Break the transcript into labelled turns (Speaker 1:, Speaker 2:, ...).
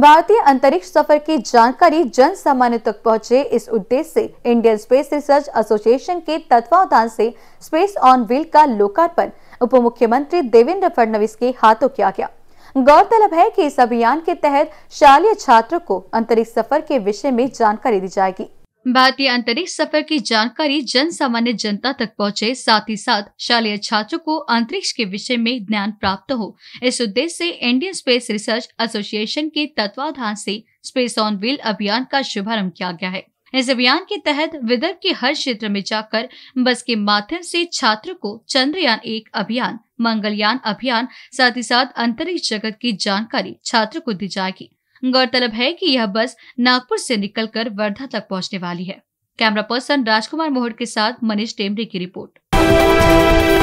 Speaker 1: भारतीय अंतरिक्ष सफर की जानकारी जन सामान्य तक पहुंचे इस उद्देश्य से इंडियन स्पेस रिसर्च एसोसिएशन के तत्वावधान से स्पेस ऑन व्हील का लोकार्पण उप मुख्यमंत्री देवेंद्र फडणवीस के हाथों किया गया गौरतलब है कि इस अभियान के तहत शालीय छात्रों को अंतरिक्ष सफर के विषय में जानकारी दी जाएगी भारतीय अंतरिक्ष सफर की जानकारी जन सामान्य जनता तक पहुंचे साथ ही साथ शालेय छात्रों को अंतरिक्ष के विषय में ज्ञान प्राप्त हो इस उद्देश्य से इंडियन स्पेस रिसर्च एसोसिएशन के तत्वाधान से स्पेस ऑन व्हील अभियान का शुभारंभ किया गया है इस अभियान के तहत विदर्भ के हर क्षेत्र में जाकर बस के माध्यम से छात्रों को चंद्रयान एक अभियान मंगलयान अभियान साथ ही साथ अंतरिक्ष जगत की जानकारी छात्रों को दी जाएगी गौरतलब है कि यह बस नागपुर से निकलकर वर्धा तक पहुंचने वाली है कैमरा पर्सन राजकुमार मोहट के साथ मनीष टेमरे की रिपोर्ट